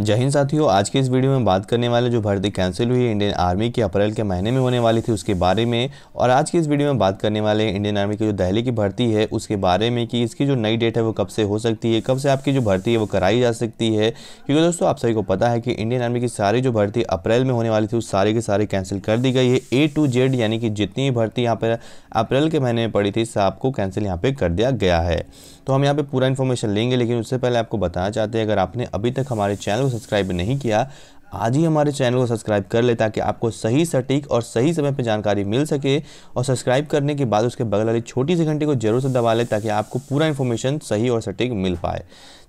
जय हिंद साथियों आज के इस वीडियो में बात करने वाले जो भर्ती कैंसिल हुई इंडियन आर्मी की अप्रैल के महीने में होने वाली थी उसके बारे में और आज के इस वीडियो में बात करने वाले इंडियन आर्मी की जो दहली की भर्ती है उसके बारे में कि इसकी जो नई डेट है वो कब से हो सकती है कब से आपकी जो भर्ती है वो कराई जा सकती है क्योंकि दोस्तों आप सभी को पता है कि इंडियन आर्मी की सारी जो भर्ती अप्रैल में होने वाली थी उस सारे के सारे कैंसिल कर दी गई है ए टू जेड यानी कि जितनी भर्ती यहाँ पर अप्रैल के महीने में पड़ी थी सबको कैंसिल यहाँ पर कर दिया गया है तो हम यहाँ पर पूरा इन्फॉर्मेशन लेंगे लेकिन उससे पहले आपको बताना चाहते हैं अगर आपने अभी तक हमारे चैनल को सब्सक्राइब नहीं किया आज ही हमारे चैनल को सब्सक्राइब कर ले ताकि आपको सही सटीक और सही समय पर जानकारी मिल सके और सब्सक्राइब करने के बाद उसके बगल वाली छोटी सी घंटी को जरूर से दबा लें ताकि आपको पूरा इन्फॉर्मेशन सही और सटीक मिल पाए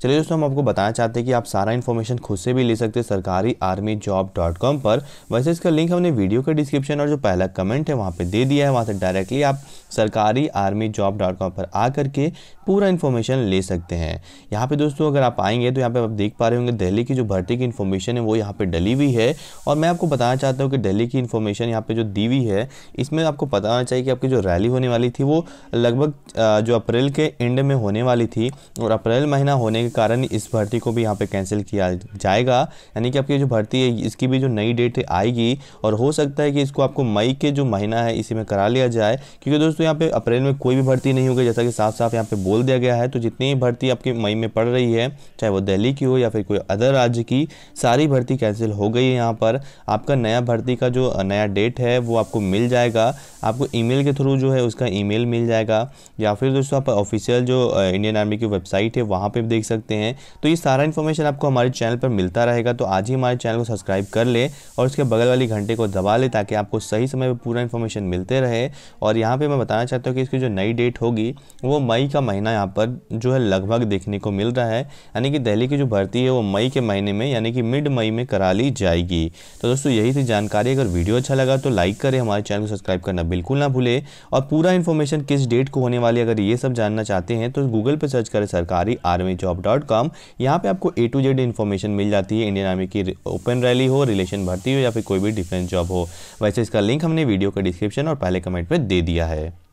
चलिए दोस्तों हम आपको बताना चाहते हैं कि आप सारा इन्फॉर्मेशन खुद से भी ले सकते हैं सरकारी आर्मी जॉब डॉट कॉम पर वैसे इसका लिंक हमने वीडियो के डिस्क्रिप्शन और जो पहला कमेंट है वहाँ पर दे दिया है वहाँ से डायरेक्टली आप सरकारी आर्मी जॉब डॉट कॉम पर आ करके पूरा इन्फॉर्मेशन ले सकते हैं यहाँ पर दोस्तों अगर आप आएंगे तो यहाँ पर आप देख पा रहे होंगे दिल्ली की जो भर्ती की इन्फॉर्मेशन है वो यहाँ पर डली हुई है और मैं आपको बताना चाहता हूँ कि दिल्ली की इन्फॉर्मेशन यहाँ पर जो दी हुई है इसमें आपको पता होना चाहिए कि आपकी जो रैली होने वाली थी वो लगभग जो अप्रैल के एंड में होने वाली थी और अप्रैल महीना होने के कारण इस भर्ती को भी यहाँ पे कैंसिल किया जाएगा यानी कि आपकी जो भर्ती है इसकी भी जो नई डेट आएगी और हो सकता है कि इसको आपको मई के जो महीना है इसी में करा लिया जाए क्योंकि दोस्तों यहाँ पे अप्रैल में कोई भी भर्ती नहीं होगी जैसा कि साफ साफ यहाँ पे बोल दिया गया है तो जितनी भी भर्ती आपकी मई में पड़ रही है चाहे वो दिल्ली की हो या फिर कोई अदर राज्य की सारी भर्ती कैंसिल हो गई है यहाँ पर आपका नया भर्ती का जो नया डेट है वो आपको मिल जाएगा आपको ई के थ्रू जो है उसका ई मिल जाएगा या फिर दोस्तों आप ऑफिशियल जो इंडियन आर्मी की वेबसाइट है वहाँ पर देख सकते सकते हैं तो ये सारा इन्फॉर्मेशन आपको हमारे चैनल पर मिलता रहेगा तो आज ही हमारे चैनल को सब्सक्राइब कर ले और उसके बगल वाली घंटे को दबा ले ताकि आपको सही समय पर पूरा इन्फॉर्मेशन मिलते रहे और यहाँ पर मैं बताना चाहता हूँ कि इसकी जो नई डेट होगी वो मई का महीना यहाँ पर जो है लगभग देखने को मिल रहा है यानी कि दिल्ली की जो भर्ती है वो मई के महीने में यानी कि मिड मई में करा ली जाएगी तो दोस्तों यही थी जानकारी अगर वीडियो अच्छा लगा तो लाइक करें हमारे चैनल को सब्सक्राइब करना बिल्कुल ना भूले और पूरा इन्फॉर्मेशन किस डेट को होने वाली अगर ये सब जानना चाहते हैं तो गूगल पर सर्च करें सरकारी आर्मी जॉब डॉट कॉम यहाँ पर आपको ए टू जेड इन्फॉर्मेशन मिल जाती है इंडियन आर्मी की ओपन रैली हो रिलेशन भर्ती हो या फिर कोई भी डिफेंस जॉब हो वैसे इसका लिंक हमने वीडियो का डिस्क्रिप्शन और पहले कमेंट में दे दिया है